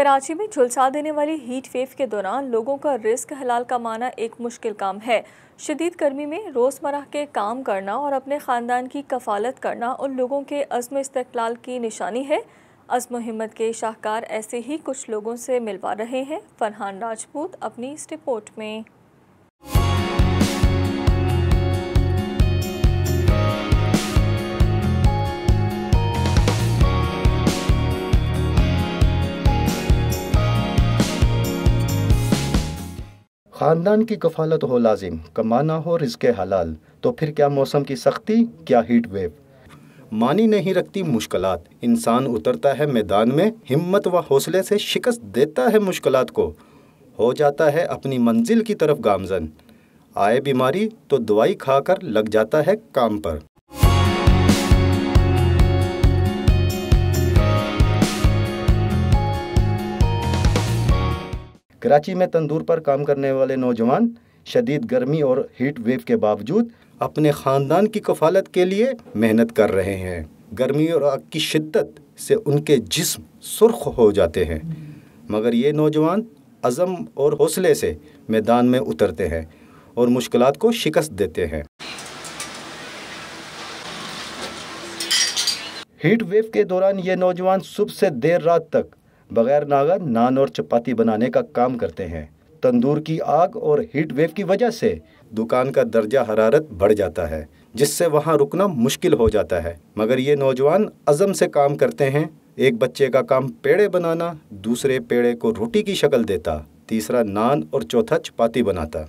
कराची में झुलसा देने वाली हीट वेव के दौरान लोगों का रिस्क हलाल कमाना एक मुश्किल काम है शदीद गर्मी में रोज़मर्रा के काम करना और अपने ख़ानदान की कफालत करना उन लोगों के अज़म इस्तलाल की निशानी है अज़म हिम्मत के शाहकार ऐसे ही कुछ लोगों से मिलवा रहे हैं फरहान राजपूत अपनी इस रिपोर्ट में खानदान की कफालत हो लाजिम कमाना हो रिज्क हलाल तो फिर क्या मौसम की सख्ती क्या हीट वेव मानी नहीं रखती मुश्किल इंसान उतरता है मैदान में हिम्मत व हौसले से शिकस्त देता है मुश्किल को हो जाता है अपनी मंजिल की तरफ गामजन आए बीमारी तो दवाई खाकर लग जाता है काम पर कराची में तंदूर पर काम करने वाले नौजवान शदीद गर्मी और हीट वेव के बावजूद अपने ख़ानदान की कफालत के लिए मेहनत कर रहे हैं गर्मी और आग की शिद्दत से उनके जिस्म सुर्ख हो जाते हैं मगर ये नौजवान अज़म और हौसले से मैदान में उतरते हैं और मुश्किल को शिकस्त देते हैं हीट वेव के दौरान ये नौजवान सुबह से देर रात तक बगैर नागा नान और चपाती बनाने का काम करते हैं तंदूर की आग और हीट वेव की वजह से दुकान का दर्जा हरारत बढ़ जाता है जिससे वहाँ रुकना मुश्किल हो जाता है मगर ये नौजवान अज़म से काम करते हैं एक बच्चे का काम पेड़े बनाना दूसरे पेड़े को रोटी की शक्ल देता तीसरा नान और चौथा चपाती बनाता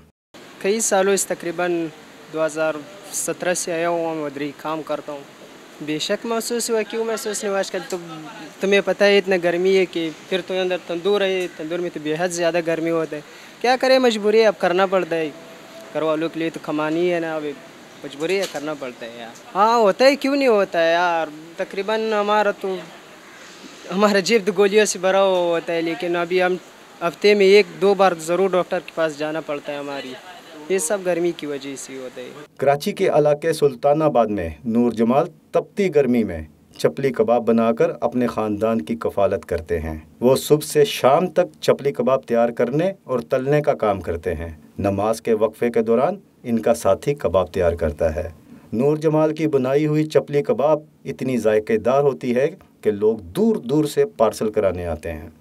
कई सालों इस तकरीबन 2017 से आया हुआ मदरी काम करता हूँ बेशक महसूस हुआ क्यों महसूस नहीं हुआ आजकल तो तुम्हें पता है इतना गर्मी है कि फिर तुम्हें तो अंदर तंदूर है तंदूर में तो बेहद ज़्यादा गर्मी होता है क्या करें मजबूरी अब करना पड़ता है घर वालों के लिए तो कमानी है ना अभी मजबूरी है करना पड़ता है यार हाँ होता है क्यों नहीं होता है यार तकरीबन हमारा तो हमारा जीव तो गोलियों से भरा हुआ होता है लेकिन अभी हम हफ्ते में एक दो बार ज़रूर डॉक्टर के पास जाना पड़ता है हमारी ये सब गर्मी की वजह से होते हैं कराची के इलाके सुल्तानाबाद में नूर जमाल तपती गर्मी में चपली कबाब बनाकर अपने ख़ानदान की कफालत करते हैं वो सुबह से शाम तक चपली कबाब तैयार करने और तलने का काम करते हैं नमाज के वक्फे के दौरान इनका साथी कबाब तैयार करता है नूर जमाल की बनाई हुई चपली कबाब इतनी जायकेदार होती है कि लोग दूर दूर से पार्सल कराने आते हैं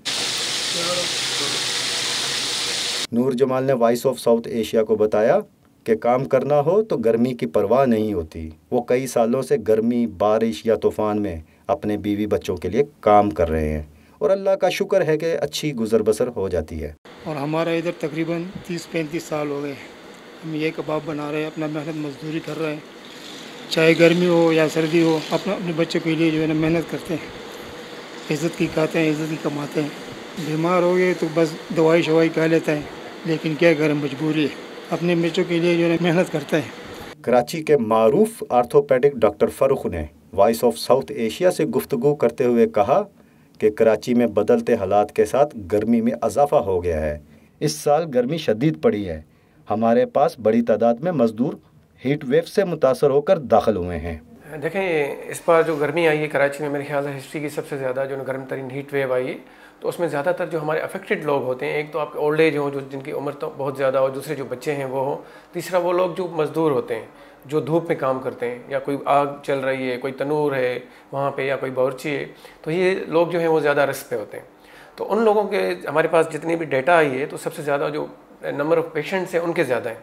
नूर जमाल ने वॉइस ऑफ साउथ एशिया को बताया कि काम करना हो तो गर्मी की परवाह नहीं होती वो कई सालों से गर्मी बारिश या तूफ़ान में अपने बीवी बच्चों के लिए काम कर रहे हैं और अल्लाह का शुक्र है कि अच्छी गुजर बसर हो जाती है और हमारा इधर तकरीबन तीस पैंतीस साल हो गए हम ये कबाब बना रहे हैं अपना मेहनत मजदूरी कर रहे हैं चाहे गर्मी हो या सर्दी हो अपना अपने बच्चों के लिए जो है ना मेहनत करते हैं इज़्ज़त की खाते हैं इज़्ज़त की कमाते हैं बीमार हो गए तो बस दवाई शवाई कह लेते हैं लेकिन क्या गर्म मजबूरी है अपने बच्चों के लिए जो है मेहनत करते हैं कराची के मरूफ आर्थोपेडिक डॉक्टर फ़रूख ने वॉइस ऑफ साउथ एशिया से गुफ्तु करते हुए कहा कि कराची में बदलते हालात के साथ गर्मी में इजाफा हो गया है इस साल गर्मी शदीद पड़ी है हमारे पास बड़ी तादाद में मजदूर हीट वेव से मुतासर होकर दाखिल हुए हैं देखें इस बार जो गर्मी आई है कराची में मेरे ख्याल से हिस्ट्री की सबसे ज़्यादा जो गर्म तरीन हीट वेव आई है तो उसमें ज़्यादातर जो हमारे अफेक्टेड लोग होते हैं एक तो आपके ओल्ड एज हो जो जिनकी उम्र तो बहुत ज़्यादा हो दूसरे जो बच्चे हैं वो हों तीसरा वो लोग जो मज़दूर होते हैं जो धूप में काम करते हैं या कोई आग चल रही है कोई तनूर है वहाँ पर या कोई बावरची है तो ये लोग जो हैं वो ज़्यादा रस पे होते हैं तो उन लोगों के हमारे पास जितनी भी डेटा आई है तो सबसे ज़्यादा जो नंबर ऑफ़ पेशेंट्स हैं उनके ज़्यादा हैं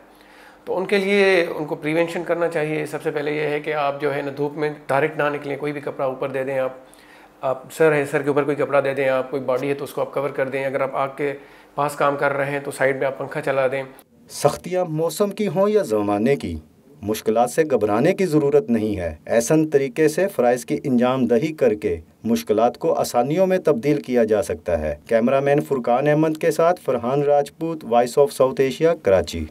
तो उनके लिए उनको प्रिवेंशन करना चाहिए सबसे पहले ये है कि आप जो है ना धूप में डायरेक्ट ना निकलें कोई भी कपड़ा ऊपर दे दें आप आप सर है सर के ऊपर कोई कपड़ा दे दें आप कोई बॉडी है तो उसको आप कवर कर दें अगर आप आग के पास काम कर रहे हैं तो साइड में आप पंखा चला दें सख्तियाँ मौसम की हों या ज़माने की मुश्किल से घबराने की ज़रूरत नहीं है ऐसा तरीके से फ़रज़ की इंजाम दही करके मुश्किल को आसानियों में तब्दील किया जा सकता है कैमरामैन फुरकान अहमद के साथ Farhan Rajput Voice of South Asia Karachi